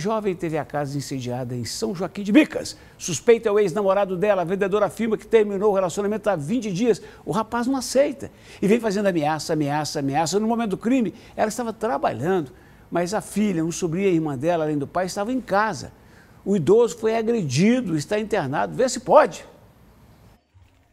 Jovem teve a casa incendiada em São Joaquim de Bicas. Suspeita é o ex-namorado dela. A vendedora afirma que terminou o relacionamento há 20 dias. O rapaz não aceita e vem fazendo ameaça, ameaça, ameaça. No momento do crime, ela estava trabalhando, mas a filha, um sobrinho e a irmã dela, além do pai, estavam em casa. O idoso foi agredido, está internado. Vê se pode.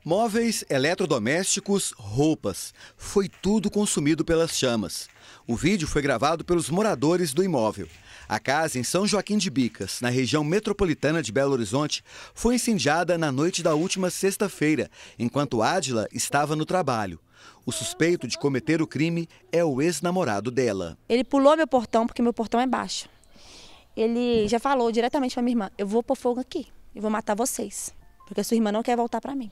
Móveis, eletrodomésticos, roupas. Foi tudo consumido pelas chamas. O vídeo foi gravado pelos moradores do imóvel. A casa em São Joaquim de Bicas, na região metropolitana de Belo Horizonte, foi incendiada na noite da última sexta-feira, enquanto Adila estava no trabalho. O suspeito de cometer o crime é o ex-namorado dela. Ele pulou meu portão porque meu portão é baixo. Ele já falou diretamente para minha irmã: "Eu vou pôr fogo aqui, eu vou matar vocês, porque sua irmã não quer voltar para mim".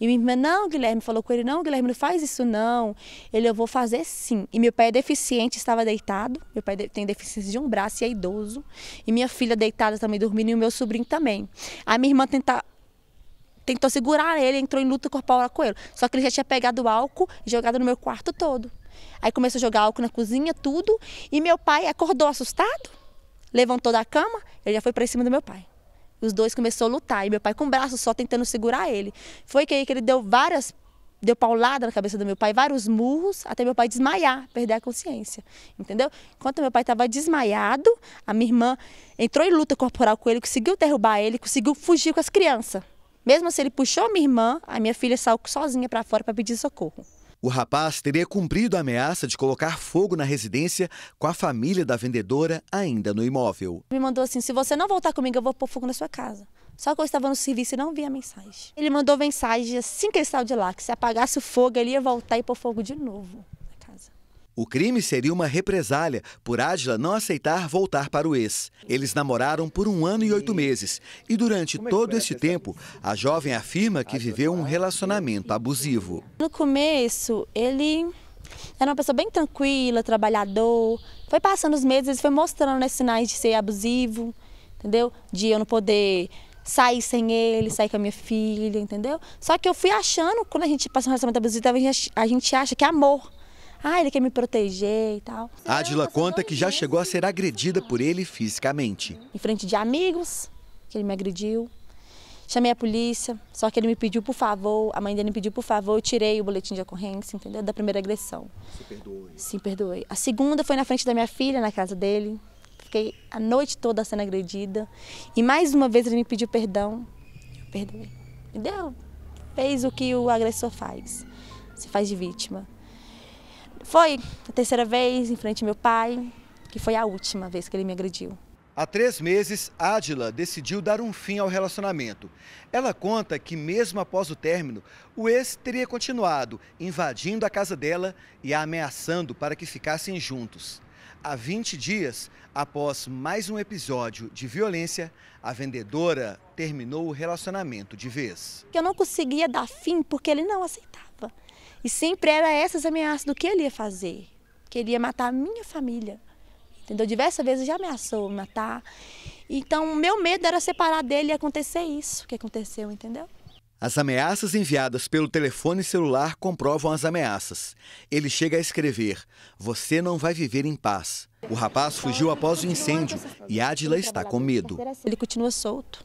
E minha irmã, não, Guilherme, falou com ele, não, Guilherme, não faz isso não. Ele, eu vou fazer sim. E meu pai é deficiente, estava deitado. Meu pai tem deficiência de um braço e é idoso. E minha filha deitada também dormindo e o meu sobrinho também. A minha irmã tenta, tentou segurar ele, entrou em luta corporal com ele. Só que ele já tinha pegado álcool e jogado no meu quarto todo. Aí começou a jogar álcool na cozinha, tudo. E meu pai acordou assustado, levantou da cama, ele já foi para cima do meu pai. Os dois começaram a lutar. E meu pai com o braço só tentando segurar ele. Foi que aí que ele deu várias deu paulada na cabeça do meu pai, vários murros, até meu pai desmaiar, perder a consciência, entendeu? Enquanto meu pai estava desmaiado, a minha irmã entrou em luta corporal com ele, conseguiu derrubar ele, conseguiu fugir com as crianças. Mesmo assim, ele puxou a minha irmã, a minha filha saiu sozinha para fora para pedir socorro. O rapaz teria cumprido a ameaça de colocar fogo na residência com a família da vendedora ainda no imóvel. Me mandou assim: se você não voltar comigo, eu vou pôr fogo na sua casa. Só que eu estava no serviço e não vi a mensagem. Ele mandou mensagem assim que ele saiu de lá, que se apagasse o fogo, ele ia voltar e pôr fogo de novo. O crime seria uma represália por Ágila não aceitar voltar para o ex. Eles namoraram por um ano e oito meses e durante é todo esse tempo, a jovem afirma que viveu um relacionamento abusivo. No começo, ele era uma pessoa bem tranquila, trabalhador. Foi passando os meses, ele foi mostrando né, sinais de ser abusivo, entendeu? De eu não poder sair sem ele, sair com a minha filha, entendeu? Só que eu fui achando, quando a gente passa um relacionamento abusivo, a gente acha que é amor ah, ele quer me proteger e tal. Adila tá conta que já chegou a ser agredida por ele fisicamente. Em frente de amigos, que ele me agrediu. Chamei a polícia, só que ele me pediu por favor, a mãe dele me pediu por favor, eu tirei o boletim de ocorrência, entendeu? Da primeira agressão. Se perdoe. Sim, perdoei. A segunda foi na frente da minha filha, na casa dele. Fiquei a noite toda sendo agredida. E mais uma vez ele me pediu perdão. Eu perdoei. Entendeu? Fez o que o agressor faz. Se faz de vítima. Foi a terceira vez em frente ao meu pai, que foi a última vez que ele me agrediu. Há três meses, Adila decidiu dar um fim ao relacionamento. Ela conta que, mesmo após o término, o ex teria continuado invadindo a casa dela e a ameaçando para que ficassem juntos. Há 20 dias, após mais um episódio de violência, a vendedora terminou o relacionamento de vez. Eu não conseguia dar fim porque ele não aceitava. E sempre era essas ameaças do que ele ia fazer. queria matar a minha família. Entendeu? Diversas vezes já ameaçou matar. Então, meu medo era separar dele e acontecer isso que aconteceu, entendeu? As ameaças enviadas pelo telefone celular comprovam as ameaças. Ele chega a escrever: Você não vai viver em paz. O rapaz fugiu após o incêndio e Adila está com medo. Ele continua solto.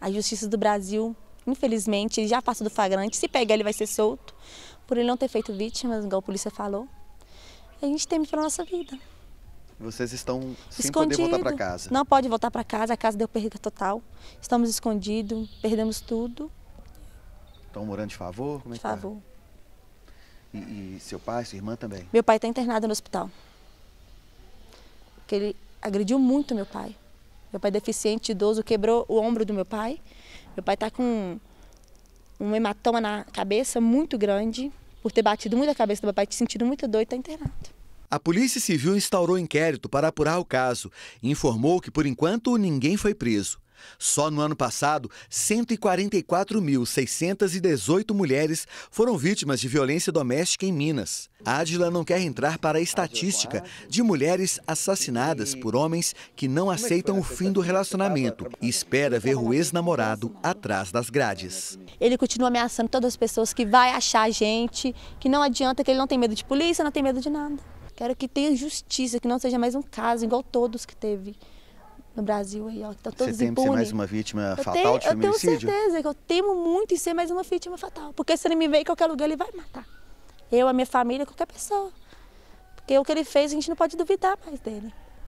A justiça do Brasil, infelizmente, ele já passou do flagrante. Se pega, ele vai ser solto por ele não ter feito vítimas, igual a polícia falou, a gente teme pela nossa vida. Vocês estão sem escondido. poder voltar para casa? Não pode voltar para casa, a casa deu perda total. Estamos escondidos, perdemos tudo. Estão morando de favor? Como é de tá? favor. Tá? E, e, seu pai, sua irmã também? Meu pai está internado no hospital. Porque ele agrediu muito meu pai. Meu pai é deficiente, idoso, quebrou o ombro do meu pai. Meu pai está com um hematoma na cabeça muito grande, por ter batido muito a cabeça do papai, ter sentido muito dor e está internado. A Polícia Civil instaurou inquérito para apurar o caso e informou que, por enquanto, ninguém foi preso. Só no ano passado, 144.618 mulheres foram vítimas de violência doméstica em Minas. Adila não quer entrar para a estatística de mulheres assassinadas por homens que não é aceitam o fim do relacionamento e espera ver o ex-namorado atrás das grades. Ele continua ameaçando todas as pessoas que vai achar a gente, que não adianta, que ele não tem medo de polícia, não tem medo de nada. Quero que tenha justiça, que não seja mais um caso igual todos que teve no Brasil aí, ó, que estão tá todos Você teme ser mais uma vítima eu fatal tenho, de feminicídio? Eu tenho certeza que eu temo muito em ser mais uma vítima fatal. Porque se ele me ver em qualquer lugar, ele vai matar. Eu, a minha família, qualquer pessoa. Porque o que ele fez, a gente não pode duvidar mais dele.